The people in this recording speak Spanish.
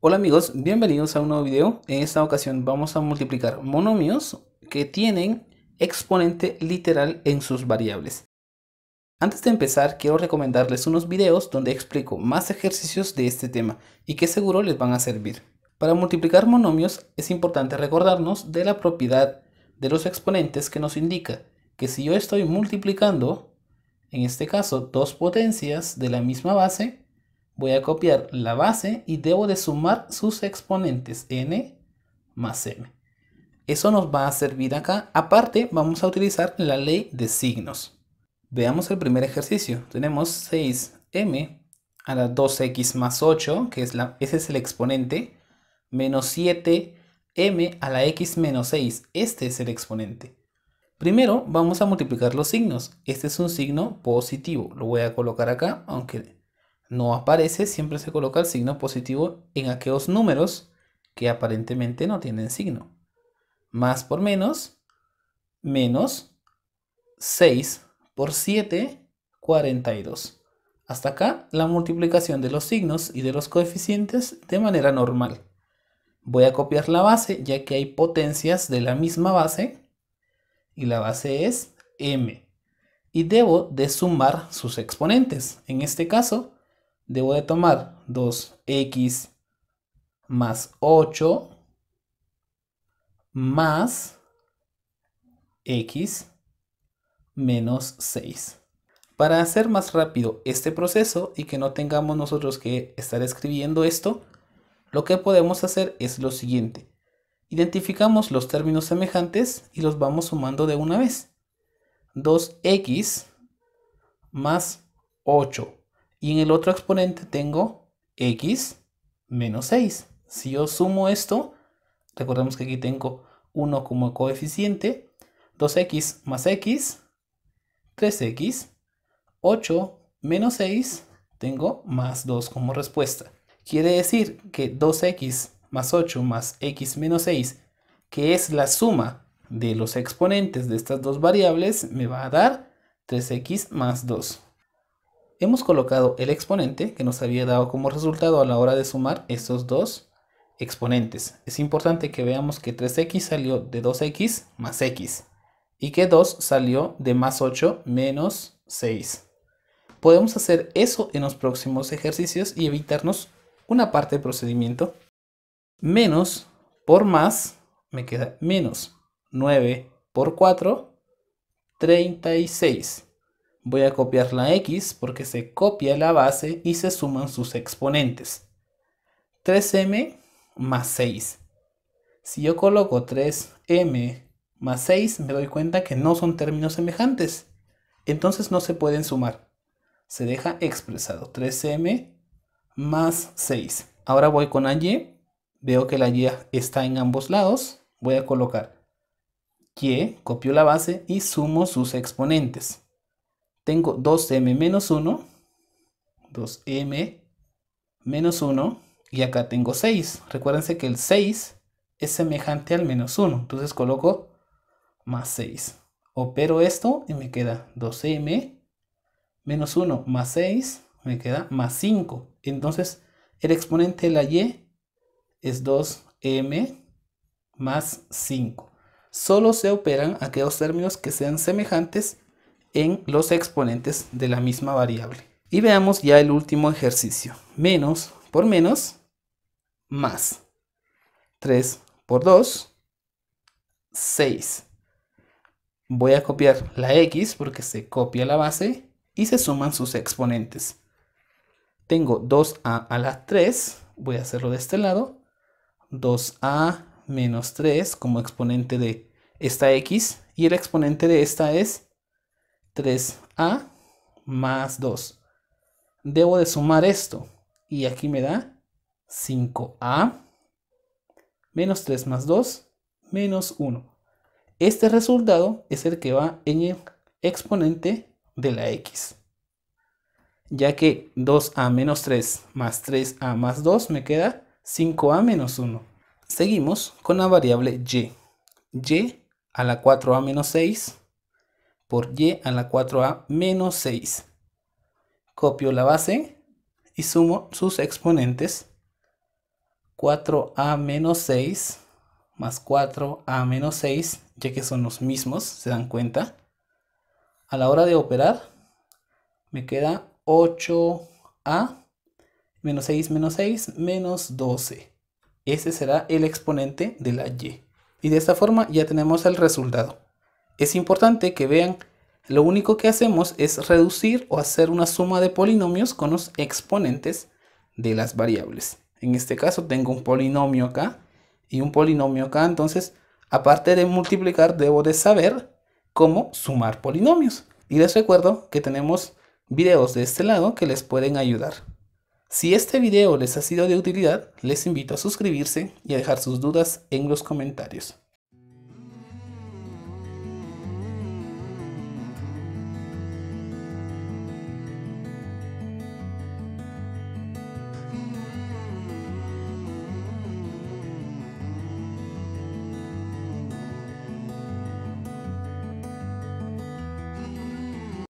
Hola amigos, bienvenidos a un nuevo video. En esta ocasión vamos a multiplicar monomios que tienen exponente literal en sus variables. Antes de empezar, quiero recomendarles unos videos donde explico más ejercicios de este tema y que seguro les van a servir. Para multiplicar monomios es importante recordarnos de la propiedad de los exponentes que nos indica que si yo estoy multiplicando, en este caso, dos potencias de la misma base, voy a copiar la base y debo de sumar sus exponentes n más m. Eso nos va a servir acá. Aparte, vamos a utilizar la ley de signos. Veamos el primer ejercicio. Tenemos 6m a la 2x más 8, que es la, ese es el exponente, menos 7m a la x menos 6. Este es el exponente. Primero vamos a multiplicar los signos. Este es un signo positivo. Lo voy a colocar acá, aunque no aparece, siempre se coloca el signo positivo en aquellos números que aparentemente no tienen signo. Más por menos, menos 6 por 7, 42. Hasta acá la multiplicación de los signos y de los coeficientes de manera normal. Voy a copiar la base ya que hay potencias de la misma base y la base es m. Y debo de sumar sus exponentes. En este caso debo de tomar 2x más 8 más x menos 6. Para hacer más rápido este proceso y que no tengamos nosotros que estar escribiendo esto, lo que podemos hacer es lo siguiente. Identificamos los términos semejantes y los vamos sumando de una vez. 2x más 8 y en el otro exponente tengo x menos 6. Si yo sumo esto, recordemos que aquí tengo 1 como coeficiente, 2x más x, 3x, 8 menos 6, tengo más 2 como respuesta. Quiere decir que 2x más 8 más x menos 6, que es la suma de los exponentes de estas dos variables, me va a dar 3x más 2 hemos colocado el exponente que nos había dado como resultado a la hora de sumar estos dos exponentes. Es importante que veamos que 3x salió de 2x más x y que 2 salió de más 8 menos 6. Podemos hacer eso en los próximos ejercicios y evitarnos una parte del procedimiento. Menos por más me queda menos 9 por 4, 36. Voy a copiar la x porque se copia la base y se suman sus exponentes. 3m más 6. Si yo coloco 3m más 6 me doy cuenta que no son términos semejantes. Entonces no se pueden sumar. Se deja expresado 3m más 6. Ahora voy con la y. Veo que la y está en ambos lados. Voy a colocar y, copio la base y sumo sus exponentes tengo 2m menos 1, 2m menos 1, y acá tengo 6. Recuérdense que el 6 es semejante al menos 1, entonces coloco más 6. Opero esto y me queda 2m menos 1 más 6, me queda más 5. Entonces el exponente de la y es 2m más 5. Solo se operan aquellos términos que sean semejantes en los exponentes de la misma variable. Y veamos ya el último ejercicio. Menos por menos, más. 3 por 2, 6. Voy a copiar la x porque se copia la base y se suman sus exponentes. Tengo 2a a la 3, voy a hacerlo de este lado. 2a menos 3 como exponente de esta x y el exponente de esta es 3a más 2. Debo de sumar esto. Y aquí me da 5a menos 3 más 2 menos 1. Este resultado es el que va en el exponente de la x. Ya que 2a menos 3 más 3a más 2 me queda 5a menos 1. Seguimos con la variable y. y a la 4a menos 6 por y a la 4a menos 6. Copio la base y sumo sus exponentes. 4a menos 6 más 4a menos 6, ya que son los mismos, se dan cuenta. A la hora de operar, me queda 8a menos 6 menos 6 menos 12. Ese será el exponente de la y. Y de esta forma ya tenemos el resultado. Es importante que vean, lo único que hacemos es reducir o hacer una suma de polinomios con los exponentes de las variables. En este caso tengo un polinomio acá y un polinomio acá, entonces aparte de multiplicar debo de saber cómo sumar polinomios. Y les recuerdo que tenemos videos de este lado que les pueden ayudar. Si este video les ha sido de utilidad, les invito a suscribirse y a dejar sus dudas en los comentarios.